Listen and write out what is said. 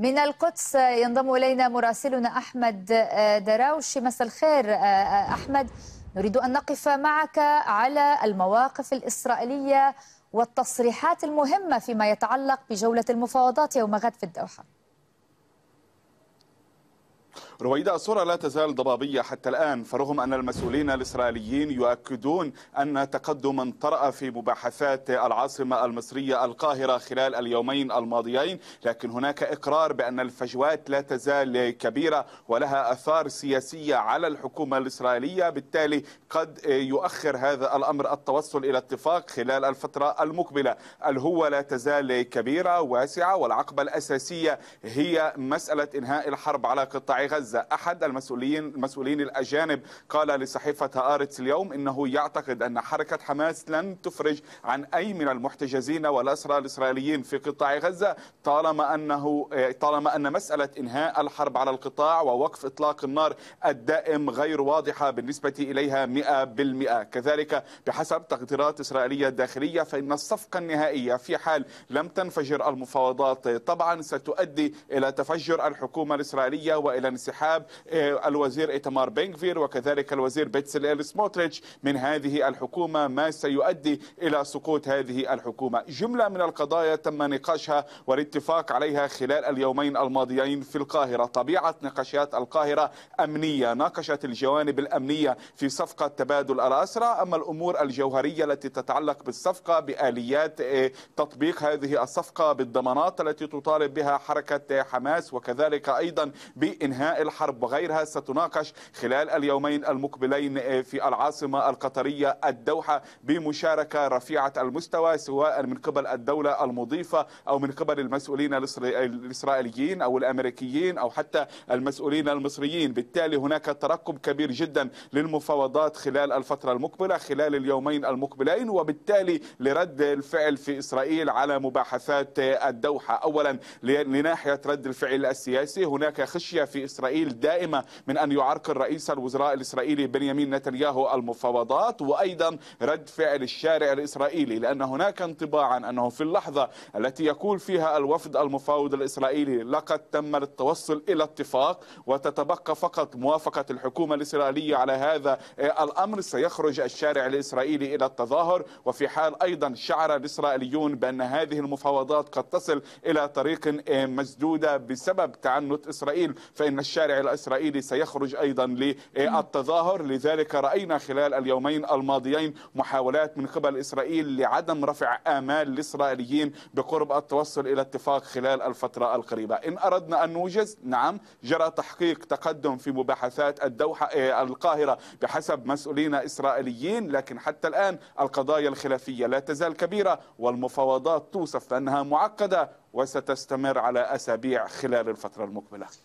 من القدس ينضم إلينا مراسلنا أحمد آه، دراوش مساء الخير آه، آه، أحمد نريد أن نقف معك على المواقف الإسرائيلية والتصريحات المهمة فيما يتعلق بجولة المفاوضات يوم غد في الدوحة رويدا الصورة لا تزال ضبابية حتى الآن فرغم أن المسؤولين الإسرائيليين يؤكدون أن تقدما طرأ في مباحثات العاصمة المصرية القاهرة خلال اليومين الماضيين لكن هناك إقرار بأن الفجوات لا تزال كبيرة ولها أثار سياسية على الحكومة الإسرائيلية بالتالي قد يؤخر هذا الأمر التوصل إلى اتفاق خلال الفترة المقبلة الهوة لا تزال كبيرة واسعة والعقبة الأساسية هي مسألة إنهاء الحرب على قطاع غزة غزة أحد المسؤولين المسؤولين الأجانب قال لصحيفة آرتس اليوم إنه يعتقد أن حركة حماس لن تفرج عن أي من المحتجزين والأسرى الإسرائيليين في قطاع غزة طالما أنه طالما أن مسألة إنهاء الحرب على القطاع ووقف إطلاق النار الدائم غير واضحة بالنسبة إليها 100% كذلك بحسب تقديرات إسرائيلية داخلية فإن الصفقة النهائية في حال لم تنفجر المفاوضات طبعا ستؤدي إلى تفجر الحكومة الإسرائيلية وإلى انسحاب انسحاب آه، الوزير إيتمار بنغفير وكذلك الوزير بيتسل سموتريتش من هذه الحكومة ما سيؤدي إلى سقوط هذه الحكومة جملة من القضايا تم نقاشها والاتفاق عليها خلال اليومين الماضيين في القاهرة طبيعة نقاشات القاهرة أمنية ناقشت الجوانب الأمنية في صفقة تبادل الأسرى أما الأمور الجوهرية التي تتعلق بالصفقة بآليات آه، تطبيق هذه الصفقة بالضمانات التي تطالب بها حركة حماس وكذلك أيضا بإنهاء الحرب وغيرها ستناقش خلال اليومين المقبلين في العاصمة القطرية الدوحة بمشاركة رفيعة المستوى سواء من قبل الدولة المضيفة أو من قبل المسؤولين الإسرائيليين أو الأمريكيين أو حتى المسؤولين المصريين بالتالي هناك ترقب كبير جدا للمفاوضات خلال الفترة المقبلة خلال اليومين المقبلين وبالتالي لرد الفعل في إسرائيل على مباحثات الدوحة أولا لناحية رد الفعل السياسي هناك خشية في إسرائيل إسرائيل دائمة من أن يعرقل رئيس الوزراء الإسرائيلي بنيامين نتنياهو المفاوضات وأيضا رد فعل الشارع الإسرائيلي لأن هناك انطباعا أنه في اللحظة التي يقول فيها الوفد المفاوض الإسرائيلي لقد تم التوصل إلى اتفاق وتتبقى فقط موافقة الحكومة الإسرائيلية على هذا الأمر سيخرج الشارع الإسرائيلي إلى التظاهر وفي حال أيضا شعر الإسرائيليون بأن هذه المفاوضات قد تصل إلى طريق مسدودة بسبب تعنت إسرائيل فإن الشارع الشارع الإسرائيلي سيخرج أيضا للتظاهر لذلك رأينا خلال اليومين الماضيين محاولات من قبل إسرائيل لعدم رفع آمال الإسرائيليين بقرب التوصل إلى اتفاق خلال الفترة القريبة إن أردنا أن نوجز نعم جرى تحقيق تقدم في مباحثات الدوحة آه، القاهرة بحسب مسؤولين إسرائيليين لكن حتى الآن القضايا الخلافية لا تزال كبيرة والمفاوضات توصف بأنها معقدة وستستمر على أسابيع خلال الفترة المقبلة